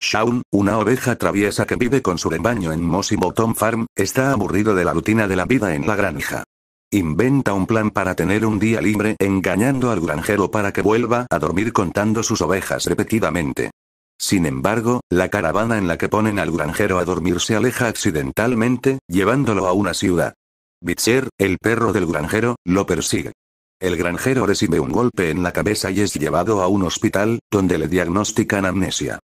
Shaun, una oveja traviesa que vive con su rebaño en Mossy Bottom Farm, está aburrido de la rutina de la vida en la granja. Inventa un plan para tener un día libre engañando al granjero para que vuelva a dormir contando sus ovejas repetidamente. Sin embargo, la caravana en la que ponen al granjero a dormir se aleja accidentalmente, llevándolo a una ciudad. Bitcher, el perro del granjero, lo persigue. El granjero recibe un golpe en la cabeza y es llevado a un hospital, donde le diagnostican amnesia.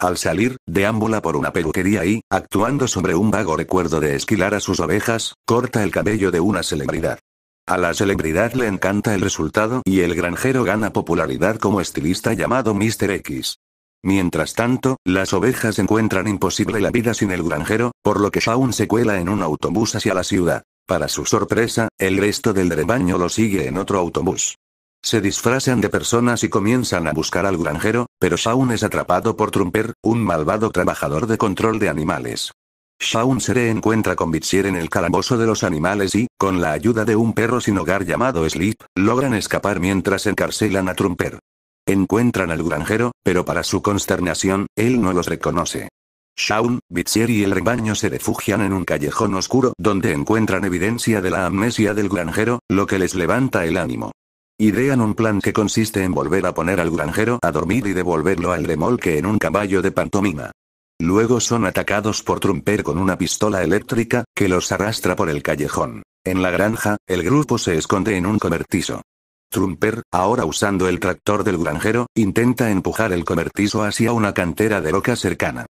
Al salir, de ámbula por una peluquería y, actuando sobre un vago recuerdo de esquilar a sus ovejas, corta el cabello de una celebridad. A la celebridad le encanta el resultado y el granjero gana popularidad como estilista llamado Mr. X. Mientras tanto, las ovejas encuentran imposible la vida sin el granjero, por lo que Shaun se cuela en un autobús hacia la ciudad. Para su sorpresa, el resto del rebaño lo sigue en otro autobús. Se disfrazan de personas y comienzan a buscar al granjero, pero Shaun es atrapado por Trumper, un malvado trabajador de control de animales. Shaun se reencuentra con Bitsier en el calabozo de los animales y, con la ayuda de un perro sin hogar llamado Sleep, logran escapar mientras encarcelan a Trumper. Encuentran al granjero, pero para su consternación, él no los reconoce. Shaun, Bitsier y el rebaño se refugian en un callejón oscuro donde encuentran evidencia de la amnesia del granjero, lo que les levanta el ánimo. Idean un plan que consiste en volver a poner al granjero a dormir y devolverlo al remolque en un caballo de pantomima. Luego son atacados por Trumper con una pistola eléctrica, que los arrastra por el callejón. En la granja, el grupo se esconde en un comertizo. Trumper, ahora usando el tractor del granjero, intenta empujar el comertizo hacia una cantera de roca cercana.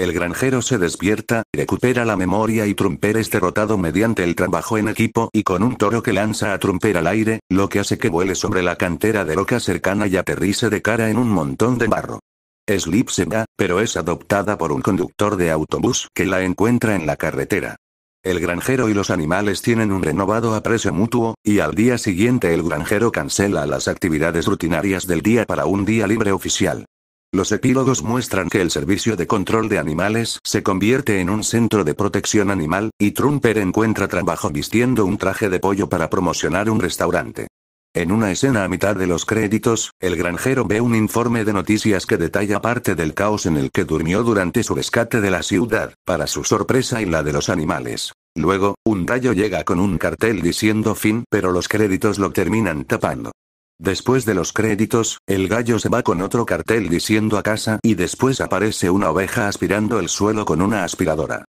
El granjero se despierta, recupera la memoria y Trumper es este derrotado mediante el trabajo en equipo y con un toro que lanza a Trumper al aire, lo que hace que vuele sobre la cantera de roca cercana y aterrice de cara en un montón de barro. Slip se pero es adoptada por un conductor de autobús que la encuentra en la carretera. El granjero y los animales tienen un renovado aprecio mutuo, y al día siguiente el granjero cancela las actividades rutinarias del día para un día libre oficial. Los epílogos muestran que el Servicio de Control de Animales se convierte en un centro de protección animal, y Trumper encuentra trabajo vistiendo un traje de pollo para promocionar un restaurante. En una escena a mitad de los créditos, el granjero ve un informe de noticias que detalla parte del caos en el que durmió durante su rescate de la ciudad, para su sorpresa y la de los animales. Luego, un gallo llega con un cartel diciendo fin, pero los créditos lo terminan tapando. Después de los créditos, el gallo se va con otro cartel diciendo a casa y después aparece una oveja aspirando el suelo con una aspiradora.